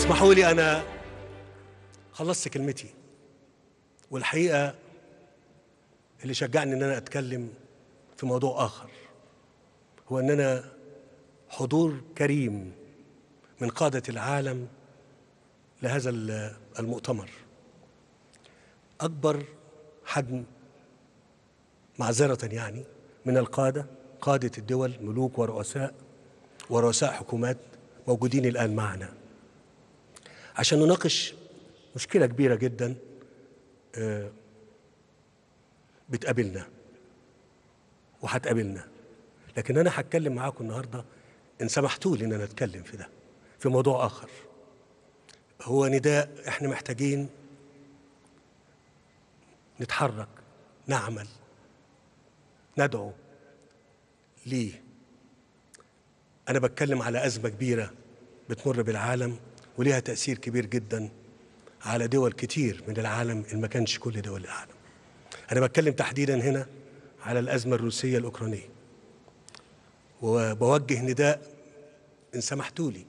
اسمحوا لي أنا خلصت كلمتي والحقيقة اللي شجعني إن أنا أتكلم في موضوع آخر هو إن أنا حضور كريم من قادة العالم لهذا المؤتمر أكبر حجم معذرة يعني من القادة قادة الدول ملوك ورؤساء ورؤساء حكومات موجودين الآن معنا عشان نناقش مشكلة كبيرة جدا آه، بتقابلنا وهتقابلنا لكن أنا هتكلم معاكم النهاردة إن سمحتوا لي إن أنا أتكلم في ده في موضوع آخر هو نداء إحنا محتاجين نتحرك نعمل ندعو ليه أنا بتكلم على أزمة كبيرة بتمر بالعالم وليها تأثير كبير جدا على دول كتير من العالم إن ما كانش كل دول العالم أنا بتكلم تحديدا هنا على الأزمة الروسية الأوكرانية وبوجه نداء إن سمحتوا لي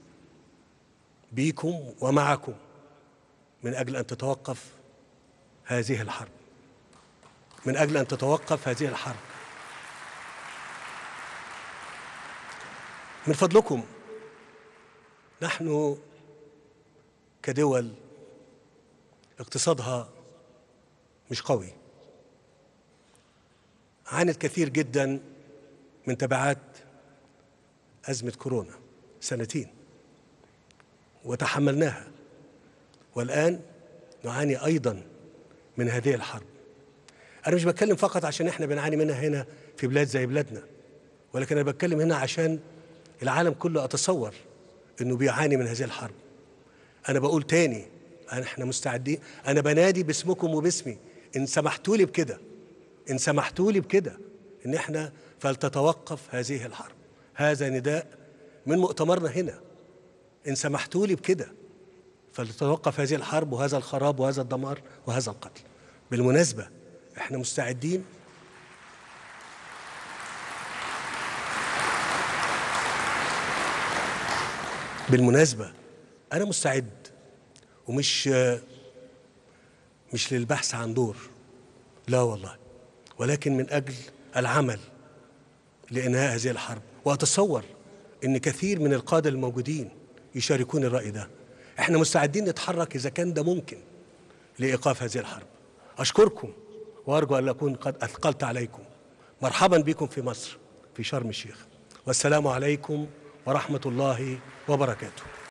بيكم ومعكم من أجل أن تتوقف هذه الحرب من أجل أن تتوقف هذه الحرب من فضلكم نحن كدول اقتصادها مش قوي عانت كثير جدا من تبعات أزمة كورونا سنتين وتحملناها والآن نعاني أيضا من هذه الحرب أنا مش بتكلم فقط عشان إحنا بنعاني منها هنا في بلاد زي بلادنا ولكن أنا بتكلم هنا عشان العالم كله أتصور إنه بيعاني من هذه الحرب انا بقول تاني احنا مستعدين انا بنادي باسمكم وباسمي ان سمحتوا لي بكده ان سمحتوا لي بكده ان احنا فلتتوقف هذه الحرب هذا نداء من مؤتمرنا هنا ان سمحتوا لي بكده فلتتوقف هذه الحرب وهذا الخراب وهذا الدمار وهذا القتل بالمناسبه احنا مستعدين بالمناسبه انا مستعد ومش مش للبحث عن دور لا والله ولكن من اجل العمل لانهاء هذه الحرب واتصور ان كثير من القاده الموجودين يشاركون الراي ده احنا مستعدين نتحرك اذا كان ده ممكن لايقاف هذه الحرب اشكركم وارجو ان اكون قد اثقلت عليكم مرحبا بكم في مصر في شرم الشيخ والسلام عليكم ورحمه الله وبركاته